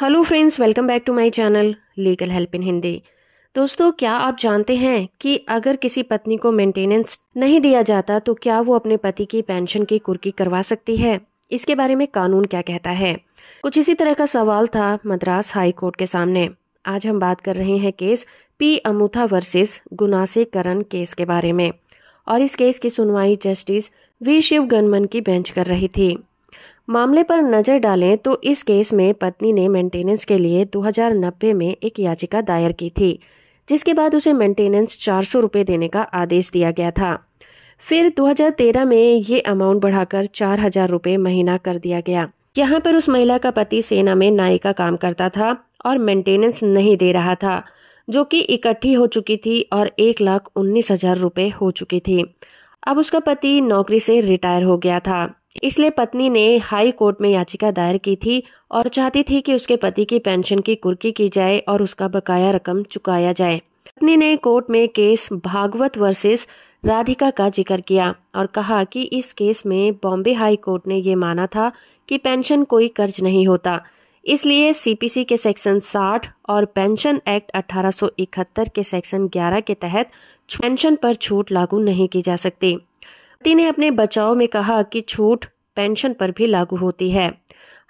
hello friends welcome back to my channel legal help in Hindi दोस्तों क्या आप जानते हैं कि अगर किसी पत्नी को मेंटेनेंस नहीं दिया जाता तो क्या वो अपने पति की पेंशन की कुर्की करवा सकती है इसके बारे में कानून क्या कहता है कुछ इसी तरह का सवाल था मद्रास हाई कोर्ट के सामने आज हम बात कर रहे हैं case P Amutha versus Gunasekaran case के बारे में और इस केस की सुनवाई जस्टिस वी शिव गनमन की बेंच कर रही थी मामले पर नजर डालें तो इस केस में पत्नी ने मेंटेनेंस के लिए 2090 में एक याचिका दायर की थी जिसके बाद उसे मेंटेनेंस चार सौ देने का आदेश दिया गया था फिर 2013 में ये अमाउंट बढ़ाकर चार हजार रुपये महीना कर दिया गया यहाँ पर उस महिला का पति सेना में नाई का काम करता था और मेंटेनेंस नहीं दे रहा था जो कि इकट्ठी हो चुकी थी और एक लाख उन्नीस हजार रुपये हो चुकी थी अब उसका पति नौकरी से रिटायर हो गया था इसलिए पत्नी ने हाई कोर्ट में याचिका दायर की थी और चाहती थी कि उसके पति की पेंशन की कुर्की की जाए और उसका बकाया रकम चुकाया जाए पत्नी ने कोर्ट में केस भागवत वर्सेस राधिका का जिक्र किया और कहा कि इस केस में बॉम्बे हाई कोर्ट ने ये माना था कि पेंशन कोई कर्ज नहीं होता इसलिए सीपीसी के सेक्शन 60 और पेंशन एक्ट 1871 के सेक्शन 11 के तहत पेंशन पर छूट लागू नहीं की जा सकती पति ने अपने बचाव में कहा कि छूट पेंशन पर भी लागू होती है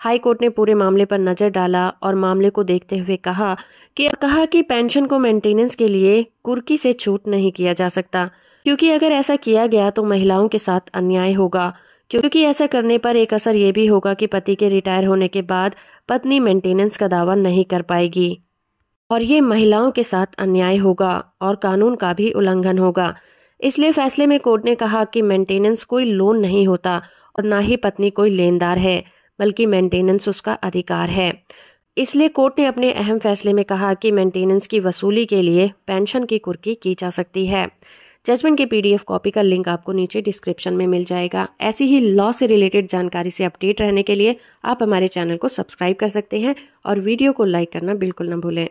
हाई कोर्ट ने पूरे मामले पर नजर डाला और मामले को देखते हुए कहा कि कहा कि पेंशन को मेंटेनेंस के लिए कुर्की से छूट नहीं किया जा सकता क्योंकि अगर ऐसा किया गया तो महिलाओं के साथ अन्याय होगा क्योंकि ऐसा करने पर एक असर ये भी होगा कि पति के रिटायर होने के बाद पत्नी मेंटेनेंस का दावा नहीं कर पाएगी और ये महिलाओं के साथ अन्याय होगा और कानून का भी उल्लंघन होगा इसलिए फैसले में कोर्ट ने कहा कि मेंटेनेंस कोई लोन नहीं होता और ना ही पत्नी कोई लेनदार है बल्कि मेंटेनेंस उसका अधिकार है इसलिए कोर्ट ने अपने अहम फैसले में कहा कि मेंटेनेंस की वसूली के लिए पेंशन की कुर्की की जा सकती है जजमेंट की पीडीएफ कॉपी का लिंक आपको नीचे डिस्क्रिप्शन में मिल जाएगा ऐसी ही लॉ से रिलेटेड जानकारी से अपडेट रहने के लिए आप हमारे चैनल को सब्सक्राइब कर सकते हैं और वीडियो को लाइक करना बिल्कुल ना भूलें